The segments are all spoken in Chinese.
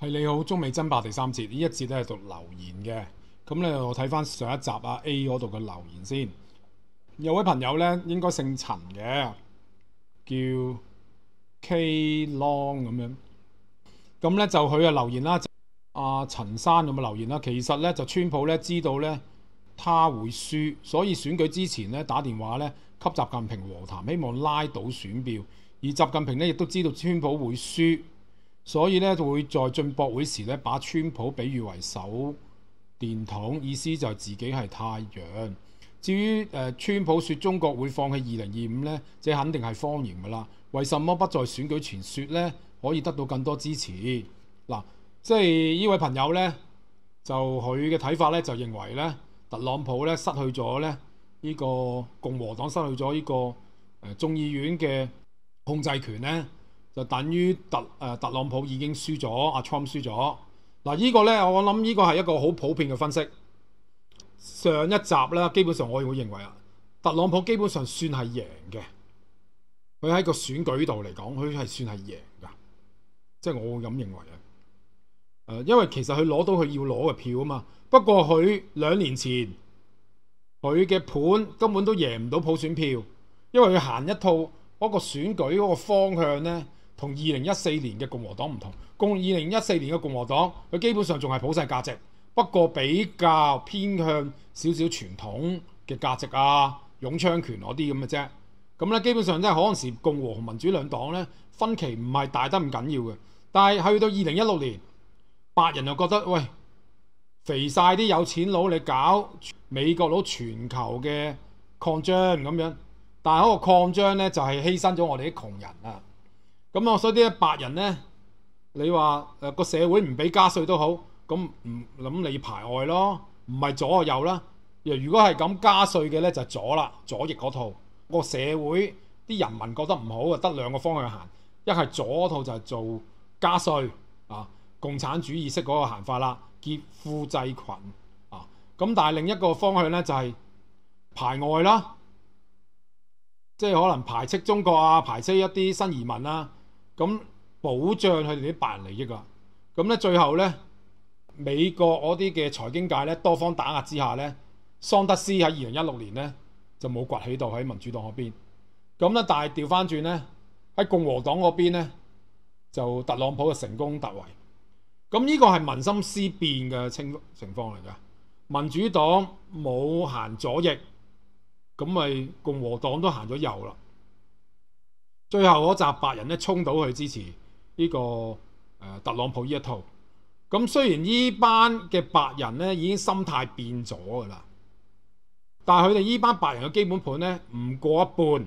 系你好，中美争霸第三节呢一节咧系读留言嘅，咁咧我睇翻上一集啊 A 嗰度嘅留言先，有位朋友咧应该姓陈嘅，叫 K Long 咁样，咁咧就佢啊留言啦，阿陈生咁嘅留言啦，其实咧就川普咧知道咧他会输，所以选举之前咧打电话咧给习近平和谈，希望拉倒选票，而习近平咧亦都知道川普会输。所以咧就會在進博會時咧，把川普比喻為手電筒，意思就係自己係太陽。至於誒川普説中國會放棄二零二五咧，這肯定係謊言噶啦。為什麼不在選舉前説咧，可以得到更多支持？嗱，即係呢位朋友咧，就佢嘅睇法咧，就認為咧，特朗普咧失去咗咧呢個共和黨失去咗呢個誒眾議院嘅控制權咧。就等於特誒特朗普已經輸咗，阿 Trump 輸咗嗱。依個咧，我諗依個係一個好普遍嘅分析。上一集咧，基本上我會認為啊，特朗普基本上算係贏嘅。佢喺個選舉度嚟講，佢係算係贏㗎，即係我會咁認為啊。誒，因為其實佢攞到佢要攞嘅票啊嘛。不過佢兩年前佢嘅盤根本都贏唔到普選票，因為佢行一套嗰個選舉嗰個方向咧。同二零一四年嘅共和黨唔同，共二零一四年嘅共和黨佢基本上仲係普世價值，不過比較偏向少少傳統嘅價值啊，勇槍權嗰啲咁嘅啫。咁咧基本上即係嗰陣時共和同民主兩黨咧分歧唔係大得咁緊要嘅，但係去到二零一六年，白人又覺得喂肥晒啲有錢佬你搞美國佬全球嘅擴張咁樣，但係嗰個擴張咧就係犧牲咗我哋啲窮人啊。咁我所以啲白人咧，你話誒個社會唔俾加税都好，咁唔諗你排外咯，唔係左啊右啦。如果係咁加税嘅咧，就左啦，左翼嗰套個社會啲人民覺得唔好啊，得兩個方向行，一係左套就係做加税啊，共產主義式嗰個行法啦，劫富濟群啊。咁但係另一個方向咧就係排外啦，即係可能排斥中國啊，排斥一啲新移民啊。咁保障佢哋啲白人利益啊！咁咧最後咧，美國嗰啲嘅財經界咧多方打壓之下咧，桑德斯喺二零一六年咧就冇崛起到喺民主黨嗰邊。咁咧，但係調翻轉咧，喺共和黨嗰邊咧就特朗普嘅成功突圍。咁呢個係民心思變嘅情情況嚟㗎。民主黨冇行左翼，咁咪共和黨都行咗右啦。最后嗰扎白人咧冲到去支持呢个特朗普呢一套咁。虽然呢班嘅白人咧已经心态变咗噶啦，但系佢哋呢班白人嘅基本盘咧唔过一半，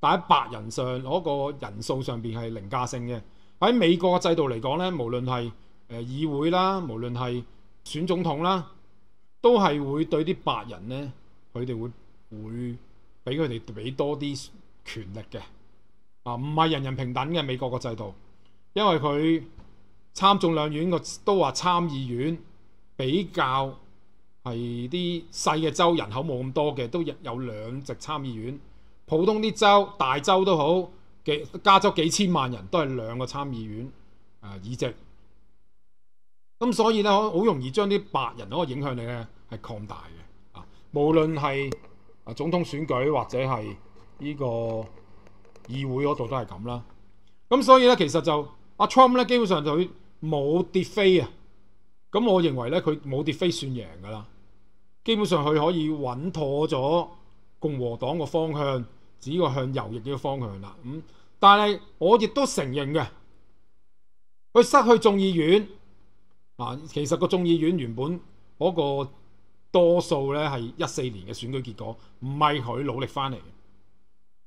但喺白人上攞个人数上边系凌驾性嘅喺美国嘅制度嚟讲咧，无论系诶议会啦，无论系选总统啦，都系会对啲白人咧，佢哋会会俾佢哋俾多啲权力嘅。啊，唔係人人平等嘅美國個制度，因為佢參眾兩院個都話參議院比較係啲細嘅州人口冇咁多嘅，都有兩席參議院。普通啲州、大州都好，幾加州幾千萬人都係兩個參議院啊議席。咁所以咧，好容易將啲白人嗰個影響力咧係擴大嘅。啊，無論係啊總統選舉或者係呢個。議會嗰度都係咁啦，咁所以咧其實就阿 Trump 咧基本上佢冇跌飛啊，咁我認為咧佢冇跌飛算贏噶啦，基本上佢可以穩妥咗共和黨個方向，指個向右翼嘅方向啦。咁但係我亦都承認嘅，佢失去眾議院啊，其實個眾議院原本嗰個多數咧係一四年嘅選舉結果，唔係佢努力翻嚟，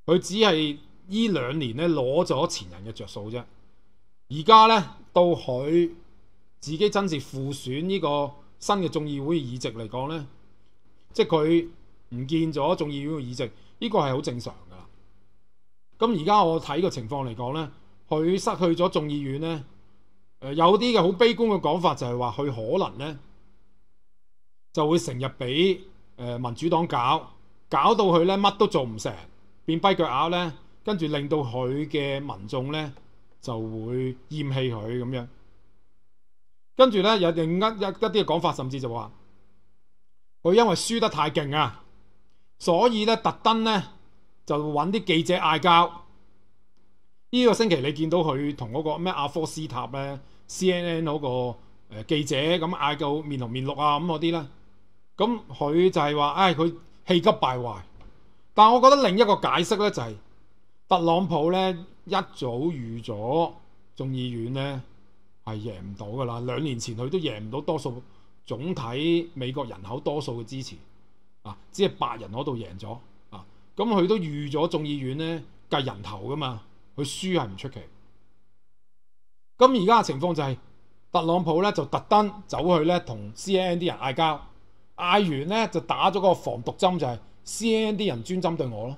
佢只係。依兩年咧攞咗前人嘅着數啫，而家咧到佢自己真是副選呢個新嘅眾議會議席嚟講咧，即係佢唔見咗眾議院嘅議席，呢個係好正常噶。咁而家我睇個情況嚟講咧，佢失去咗眾議院咧，誒有啲嘅好悲觀嘅講法就係話佢可能咧就會成日俾誒民主黨搞，搞到佢咧乜都做唔成，變跛腳鴨咧。跟住令到佢嘅民眾咧就會厭棄佢咁樣，跟住咧有另一一啲嘅講法，甚至就話佢因為輸得太勁啊，所以咧特登咧就揾啲記者嗌交。呢個星期你見到佢同嗰個咩阿科斯塔咧、C N N 嗰個誒記者咁嗌到面紅面綠啊，咁嗰啲咧，咁佢就係話唉，佢氣急敗壞。但我覺得另一個解釋咧就係。特朗普咧一早預咗眾議院咧係贏唔到噶啦，兩年前佢都贏唔到多數總體美國人口多數嘅支持啊，只係白人嗰度贏咗啊，咁佢都預咗眾議院咧計人頭噶嘛，佢輸係唔出奇。咁而家嘅情況就係特朗普咧就特登走去咧同 C N 啲人嗌交，嗌完咧就打咗個防毒針就係 C N 啲人專針對我咯。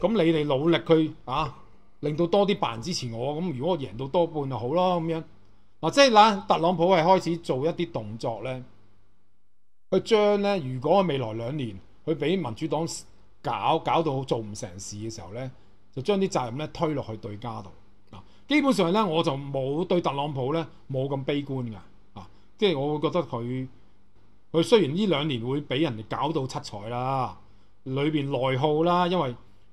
咁你哋努力去啊，令到多啲白人支持我。咁如果我贏到多半就好咯咁樣。嗱，即係嗱，特朗普係開始做一啲動作咧，佢將咧如果未來兩年佢俾民主黨搞搞到做唔成事嘅時候咧，就將啲責任咧推落去對家度。啊，基本上咧我就冇對特朗普咧冇咁悲觀㗎。啊，即係我會覺得佢佢雖然呢兩年會俾人哋搞到七彩啦，裏邊內耗啦，因為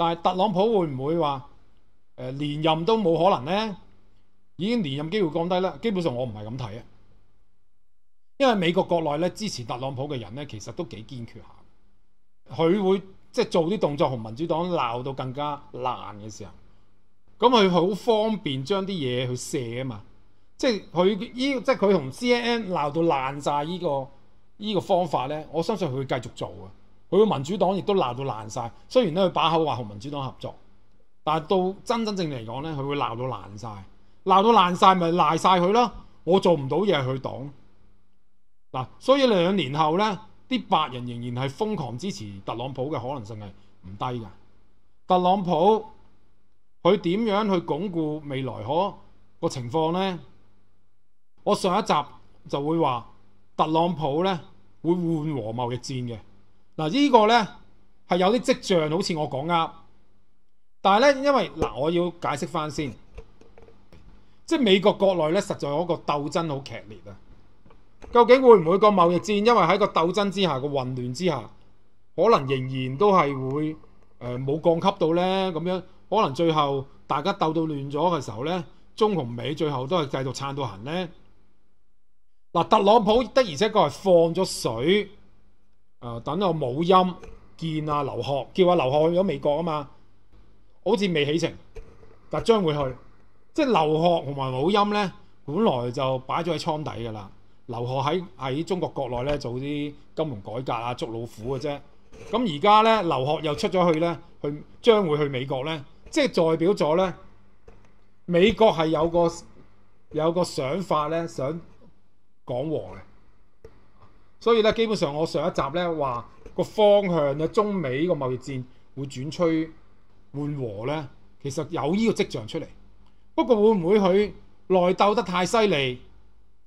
但係特朗普會唔會話誒連任都冇可能咧？已經連任機會降低啦。基本上我唔係咁睇啊，因為美國國內咧支持特朗普嘅人咧其實都幾堅決下，佢會即係做啲動作同民主黨鬧到更加爛嘅時候，咁佢好方便將啲嘢去射啊嘛。即係佢依即係佢同 CNN 鬧到爛晒呢個依個方法咧，我相信佢會繼續做啊。佢個民主黨亦都鬧到爛晒。雖然咧佢把口話同民主黨合作，但係到真真正正嚟講咧，佢會鬧到爛晒。鬧到爛晒咪賴晒佢咯。我做唔到嘢，佢擋嗱，所以兩年後咧，啲白人仍然係瘋狂支持特朗普嘅可能性係唔低嘅。特朗普佢點樣去鞏固未來可個情況咧？我上一集就會話特朗普咧會換和貿易戰嘅。嗱，呢個呢係有啲跡象，好似我講啱，但係呢，因為嗱，我要解釋翻先，即美國國內呢，實在嗰個鬥爭好劇烈啊！究竟會唔會個貿易戰，因為喺個鬥爭之下、個混亂之下，可能仍然都係會冇降級到呢。咁樣，可能最後大家鬥到亂咗嘅時候呢，中紅美最後都係繼續撐到行呢。嗱，特朗普的而且確係放咗水。啊！等我母音見啊，劉學叫阿劉學去咗美國啊嘛，好似未起程，但將會去。即係留學同埋母音咧，本來就擺咗喺倉底㗎啦。留學喺喺中國國內咧做啲金融改革啊，捉老虎嘅啫。咁而家咧留學又出咗去咧，去將會去美國咧，即係代表咗咧美國係有個有個想法咧，想講和嘅。所以咧，基本上我上一集咧話個方向咧，中美個貿易戰會轉趨緩和咧。其實有呢個跡象出嚟，不過會唔會佢內鬥得太犀利，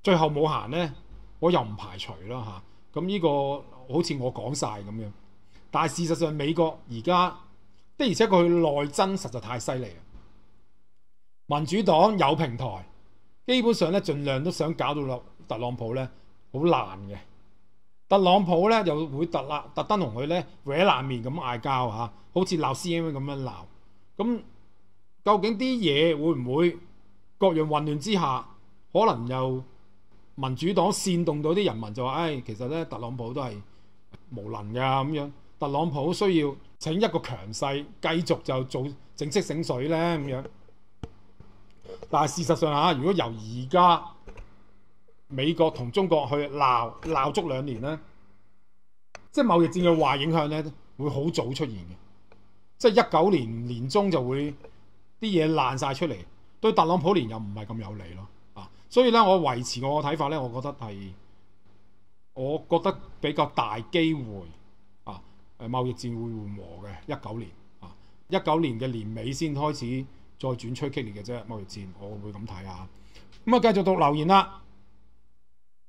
最後冇行咧？我又唔排除啦嚇。咁呢個好似我講晒咁樣，但係事實上美國而家的而且佢內爭實在太犀利啊！民主黨有平台，基本上咧盡量都想搞到落特朗普咧好难嘅。特朗普咧又會特啦，特登同佢咧搲爛面咁嗌交嚇，好似鬧 C M 咁樣鬧。咁究竟啲嘢會唔會各樣混亂之下，可能又民主黨煽動到啲人民就話：，唉，其實咧特朗普都係無能㗎咁樣。特朗普需要請一個強勢繼續就做整式醒水咧咁樣。但係事實上嚇，如果由而家。美國同中國去鬧鬧足兩年咧，即係貿易戰嘅壞影響咧，會好早出現嘅，即係一九年年中就會啲嘢爛晒出嚟，對特朗普年又唔係咁有利咯啊。所以咧，我維持我嘅睇法咧，我覺得係我覺得比較大機會啊。誒貿易戰會緩和嘅一九年啊，一九年嘅年尾先開始再轉趨激烈嘅啫。貿易戰我會咁睇啊。咁啊，繼續讀留言啦。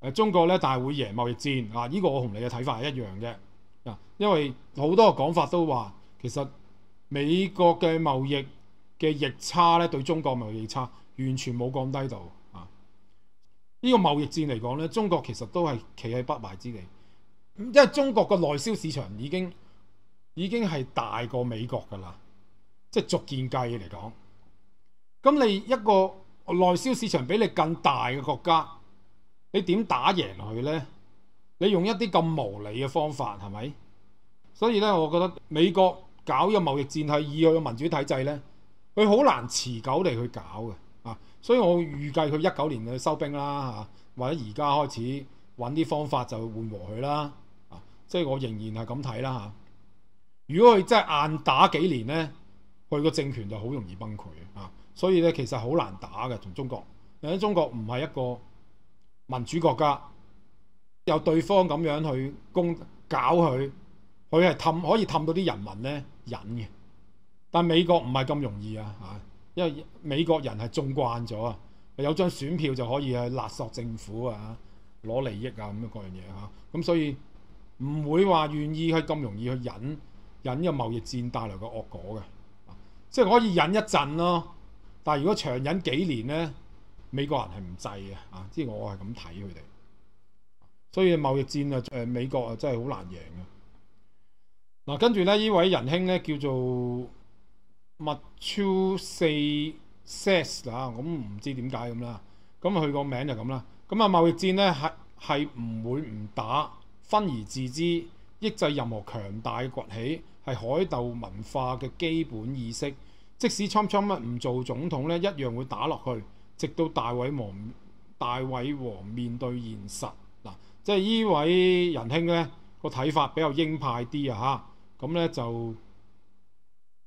誒中國咧，但係會贏貿易戰啊！依個我同你嘅睇法係一樣嘅啊，因為好多講法都話，其實美國嘅貿易嘅逆差咧，對中國貿易差完全冇降低到啊！依個貿易戰嚟講咧，中國其實都係企喺不敗之地，因為中國嘅內銷市場已經已經係大過美國噶啦，即係逐件計嚟講。咁你一個內銷市場比你更大嘅國家？你點打贏佢呢？你用一啲咁無理嘅方法係咪？所以咧，我覺得美國搞個貿易戰係以佢嘅民主體制呢，佢好難持久地去搞嘅啊！所以我預計佢一九年去收兵啦嚇，或者而家開始揾啲方法就緩和佢啦啊！即係我仍然係咁睇啦嚇。如果佢真係硬打幾年呢，佢個政權就好容易崩潰啊！所以呢，其實好難打嘅同中國，因為中國唔係一個。民主國家有對方咁樣去攻搞佢，佢係氹可以氹到啲人民咧忍嘅。但美國唔係咁容易啊，嚇，因為美國人係中慣咗啊，有張選票就可以去勒索政府啊，攞利益啊咁樣各樣嘢嚇。咁所以唔會話願意去咁容易去忍忍個貿易戰帶來嘅惡果嘅，即係可以忍一陣咯。但係如果長忍幾年咧？美國人係唔制嘅，啊，即係我係咁睇佢哋，所以貿易戰啊，誒美國啊真係好難贏嘅嗱。跟住咧，呢位仁兄咧叫做 m a t h e w s a s 嗱，咁唔知點解咁啦，咁佢個名就咁啦。咁啊貿易戰咧係係唔會唔打，分而治之，抑制任何強大崛起係海盜文化嘅基本意識，即使 t r u m t r u m 乜唔做總統咧一樣會打落去。直到大偉王大偉王面對現實嗱，即係呢位仁兄咧個睇法比較鹰派啲啊吓，咁咧就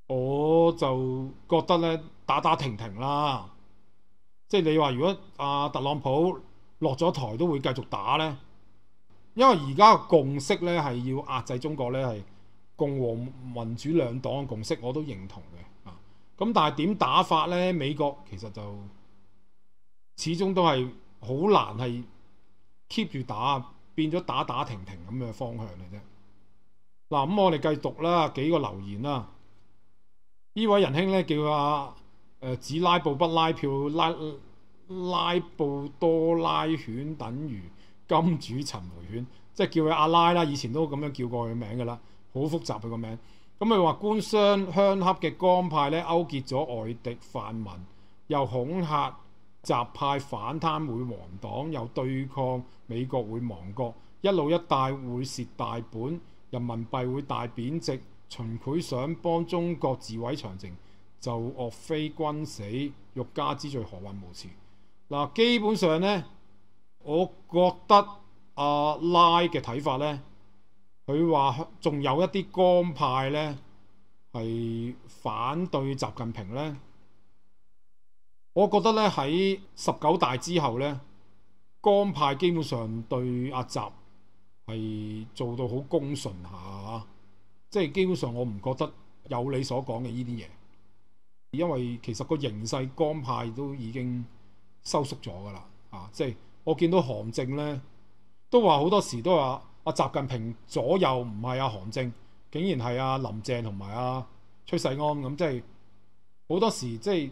我就覺得咧打打停停啦。即係你話如果阿特朗普落咗台都會繼續打咧，因為而家共識咧係要壓制中國咧係共和民主兩黨嘅共識，我都認同嘅啊。咁但係點打法咧？美國其實就始终都系好难，系 keep 住打变咗打打停停咁嘅方向嘅啫。嗱，咁我哋继续啦，几个留言啦。呢位仁兄咧叫阿诶，只拉布不拉票，拉拉布多拉犬等于金主寻回犬，即系叫佢阿拉啦。以前都咁样叫过佢名噶啦，好复杂佢个名。咁佢话官商鄉黑嘅江派咧勾结咗外敌泛民，又恐吓。集派反貪會亡黨，又對抗美國會亡國，一路一帶會蝕大本，人民幣會大貶值。秦桧想幫中國自毀長城，就惡非君死，欲加之罪何患無辭？嗱，基本上呢，我覺得阿拉嘅睇法呢，佢話仲有一啲江派呢係反對習近平呢。我觉得咧喺十九大之后咧，江派基本上对阿习系做到好公順下，即系基本上我唔觉得有你所讲嘅呢啲嘢，因为其实个形势江派都已经收缩咗噶啦，啊，即系我见到韩正咧都话好多时都话阿习近平左右唔系阿韩正，竟然系阿林郑同埋阿崔世安咁，即系好多时即系。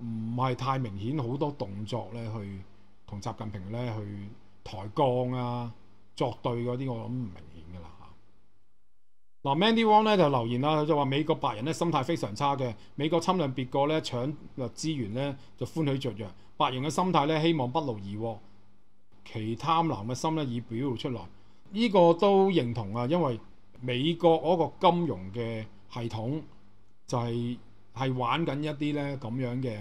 唔係太明顯，好多動作咧，去同習近平咧去抬杠啊、作對嗰啲，我諗唔明顯㗎啦。嗱，Mandy Wong 咧就留言啦，就話美國白人咧心態非常差嘅，美國侵略別個咧搶掠資源咧就歡喜雀躍，白人嘅心態咧希望不勞而獲，其貪婪嘅心咧已表露出來。呢個都認同啊，因為美國嗰個金融嘅系統就係。係玩緊一啲咧咁樣嘅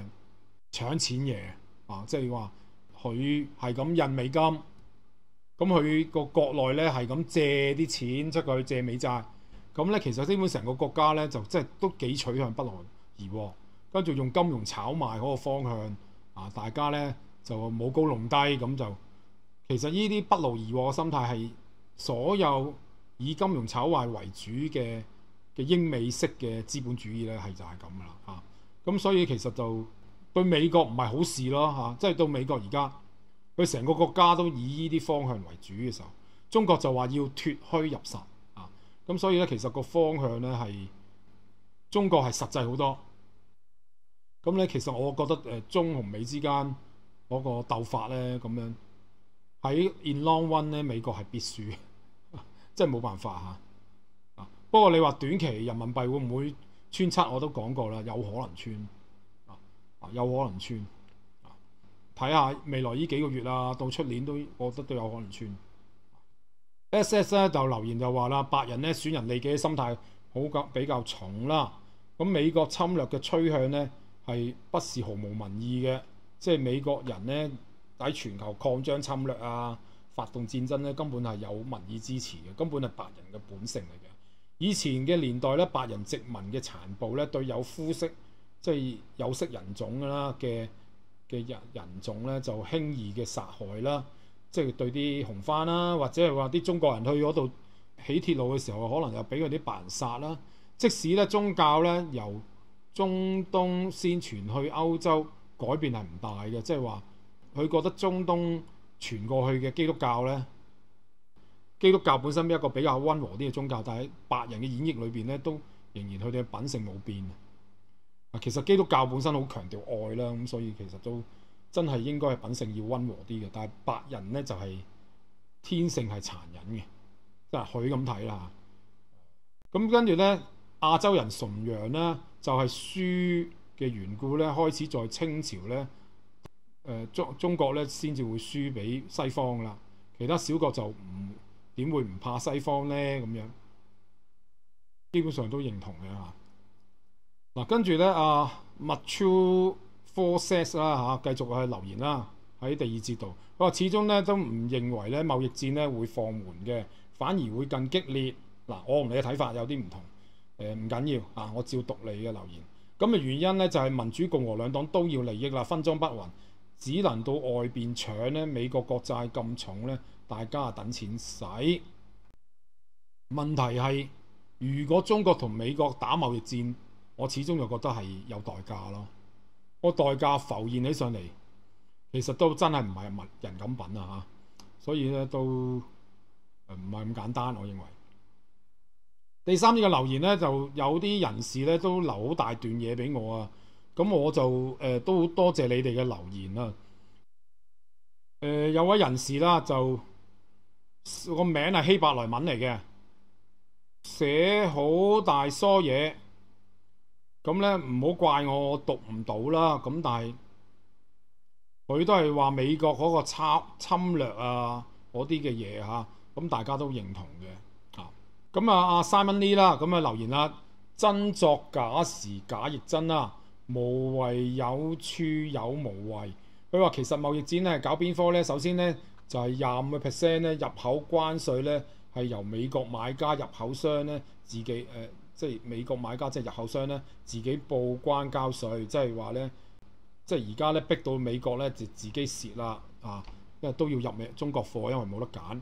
搶錢嘢啊！即係話佢係咁印美金，咁佢個國內咧係咁借啲錢出去借美債，咁咧其實基本成個國家咧就即係都幾取向不勞而喎，跟住用金融炒賣嗰個方向啊！大家咧就冇高弄低，咁就其實呢啲不勞而獲嘅心態係所有以金融炒賣為主嘅。英美式嘅資本主義咧，係就係咁噶啦嚇。咁所以其實就對美國唔係好事咯嚇。即係到美國而家，佢成個國家都以呢啲方向為主嘅時候，中國就話要脱虛入實啊。咁所以咧，其實個方向咧係中國係實際好多。咁咧，其實我覺得誒中紅美之間嗰個鬥法咧，咁樣喺 In Long One 咧，美國係必輸，即係冇辦法嚇。不過你話短期人民幣會唔會穿七？我都講過啦，有可能穿啊，有可能穿啊。睇下未來呢幾個月啊，到出年都覺得都有可能穿。S S 咧就留言就話啦，白人咧選人利己心態好比較重啦。咁美國侵略嘅趨向咧係不是毫無民意嘅，即係美國人咧喺全球擴張侵略啊，發動戰爭咧根本係有民意支持嘅，根本係白人嘅本性嚟嘅。以前嘅年代咧，白人殖民嘅殘暴咧，對有膚色即係有色人種噶啦嘅嘅人人種咧，就輕易嘅殺害啦，即係對啲紅番啦，或者係話啲中國人去嗰度起鐵路嘅時候，可能又俾佢啲白人殺啦。即使咧宗教咧由中東先傳去歐洲，改變係唔大嘅，即係話佢覺得中東傳過去嘅基督教咧。基督教本身一個比較溫和啲嘅宗教，但係白人嘅演繹裏邊咧，都仍然佢哋嘅品性冇變啊。其實基督教本身好強調愛啦，咁所以其實都真係應該係品性要溫和啲嘅。但係白人咧就係天性係殘忍嘅，即係佢咁睇啦。咁跟住咧，亞洲人崇洋咧就係輸嘅緣故咧，開始在清朝咧誒中中國咧先至會輸俾西方啦。其他小國就唔。點會唔怕西方呢？咁樣基本上都認同嘅嚇。嗱，跟住咧，阿 Matthew f o r s e s 啦嚇，繼續去留言啦喺第二節度。佢話始終咧都唔認為咧貿易戰咧會放緩嘅，反而會更激烈。嗱，我同你嘅睇法有啲唔同。誒唔緊要啊，我照讀你嘅留言。咁嘅原因咧就係民主共和兩黨都要利益啦，分裝不均，只能到外邊搶咧美國國債咁重咧。大家等錢使，問題係如果中國同美國打貿易戰，我始終又覺得係有代價咯。個代價浮現起上嚟，其實都真係唔係物人品品啊所以咧都唔係咁簡單，我認為。第三呢嘅留言咧，就有啲人士咧都留好大段嘢俾我啊，咁我就誒都多謝你哋嘅留言啦。誒有位人士啦就。个名系希伯来文嚟嘅，写好大疏嘢，咁咧唔好怪我读唔到啦。咁但系佢都系话美国嗰个侵侵略啊，嗰啲嘅嘢吓，咁大家都认同嘅啊。咁啊，阿 Simon Lee 啦，咁啊留言啦，真作假时假亦真啦，无为有处有无为。佢话其实贸易战咧，搞边科咧，首先咧。就係廿五個 percent 咧，入口關税咧係由美國買家入口商咧自己誒，即係美國買家即係入口商咧自己報關交税，即係話咧，即係而家咧逼到美國咧就自己蝕啦啊，因為都要入美中國貨，因為冇得揀。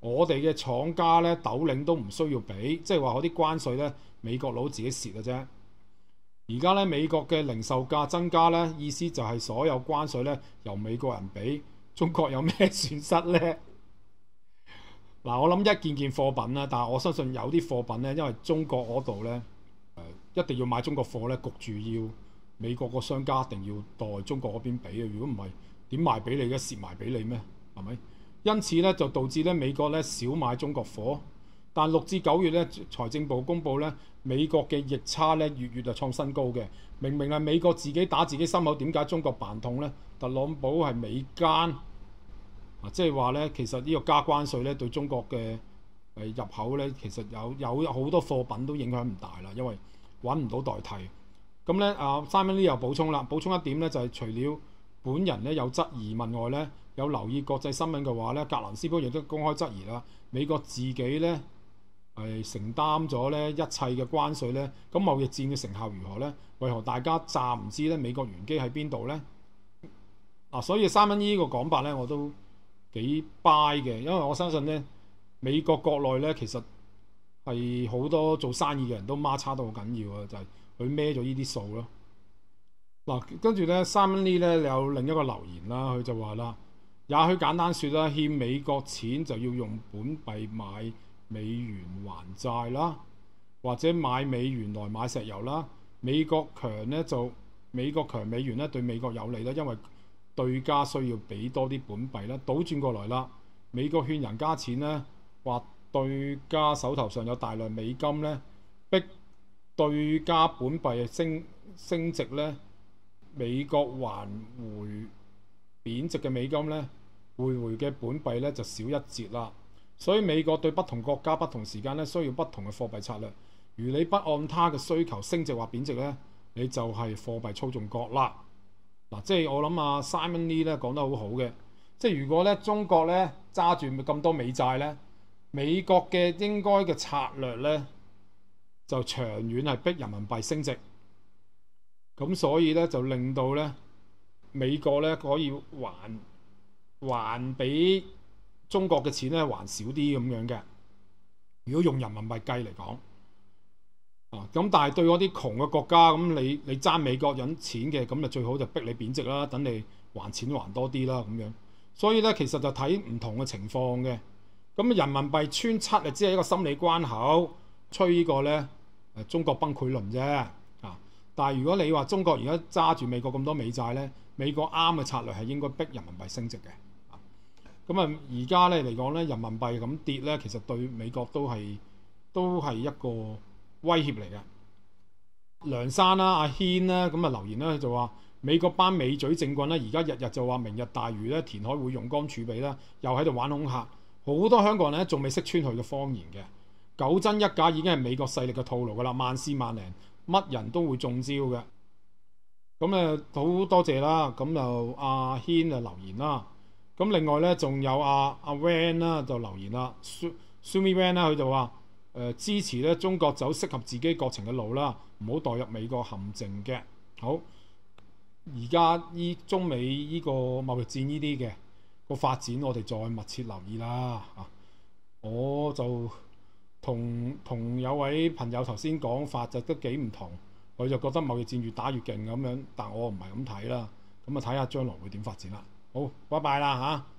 我哋嘅廠家咧斗領都唔需要俾，即係話嗰啲關税咧美國佬自己蝕嘅啫。而家咧美國嘅零售價增加咧，意思就係所有關税咧由美國人俾。中國有咩損失呢？嗱，我諗一件件貨品啦，但係我相信有啲貨品咧，因為中國嗰度咧，誒一定要買中國貨咧，焗住要美國個商家一定要代中國嗰邊俾啊，如果唔係點賣俾你嘅，蝕埋俾你咩？係咪？因此咧，就導致咧美國咧少買中國貨。但六至九月咧，財政部公佈咧，美國嘅逆差咧月月就創新高嘅。明明係美國自己打自己心口，點解中國辦痛咧？特朗普係美奸啊！即係話咧，其實呢個加關税咧，對中國嘅誒入口咧，其實有有好多貨品都影響唔大啦，因為揾唔到代替。咁咧啊 s i m m y 呢又補充啦，補充一點咧，就係除了本人咧有質疑問外咧，有留意國際新聞嘅話咧，格蘭斯波亦都公開質疑啦，美國自己咧。係承擔咗咧一切嘅關税咧，咁貿易戰嘅成效如何咧？為何大家詐唔知咧美國原機喺邊度咧？嗱，所以三蚊呢個講法咧我都幾 by 嘅，因為我相信咧美國國內咧其實係好多做生意嘅人都孖叉到好緊要啊，就係佢孭咗呢啲數咯。嗱，跟住咧三蚊呢咧有另一個留言啦，佢就話啦，也許簡單説啦，欠美國錢就要用本幣買。美元還債啦，或者買美元來買石油啦。美國強咧就美國強美元咧對美國有利啦，因為對家需要俾多啲本幣啦。倒轉過來啦，美國勸人加錢咧，或對家手頭上有大量美金咧，逼對家本幣升升值咧，美國還回貶值嘅美金咧，匯回嘅本幣咧就少一截啦。所以美國對不同國家、不同時間咧，需要不同嘅貨幣策略。如你不按他嘅需求升值或貶值咧，你就係貨幣操縱國啦。嗱，即係我諗啊，Simon Lee 咧講得好好嘅。即係如果咧中國咧揸住咁多美債咧，美國嘅應該嘅策略咧就長遠係逼人民幣升值。咁所以咧就令到咧美國咧可以還還俾。中國嘅錢咧還少啲咁樣嘅，如果用人民幣計嚟講，啊咁但係對嗰啲窮嘅國家，咁你你爭美國人錢嘅，咁就最好就逼你貶值啦，等你還錢還多啲啦咁樣。所以咧，其實就睇唔同嘅情況嘅。咁人民幣穿七啊，只係一個心理關口，吹呢個咧誒中國崩潰論啫啊！但係如果你話中國而家揸住美國咁多美債咧，美國啱嘅策略係應該逼人民幣升值嘅。咁啊，而家咧嚟講咧，人民幣咁跌咧，其實對美國都係都係一個威脅嚟嘅。梁生啦，阿軒啦，咁啊留言咧就話：美國班美嘴政棍咧，而家日日就話明日大魚咧，填海會用光儲備啦，又喺度玩恐嚇。好多香港人咧仲未識穿佢嘅方言嘅，九真一假已經係美國勢力嘅套路㗎啦，萬斯萬靈，乜人都會中招嘅。咁誒好多謝啦，咁就阿軒啊留言啦。咁另外咧，仲有阿阿 Van 啦，就留言啦，Sumi Van 啦，佢就話誒支持咧中國走適合自己國情嘅路啦，唔好代入美國陷阱嘅。好，而家依中美依個貿易戰呢啲嘅個發展，我哋再密切留意啦。嚇，我就同同有位朋友頭先講法就都幾唔同，佢就覺得貿易戰越打越勁咁樣，但我唔係咁睇啦。咁啊，睇下將來會點發展啦。好，拜拜啦嚇！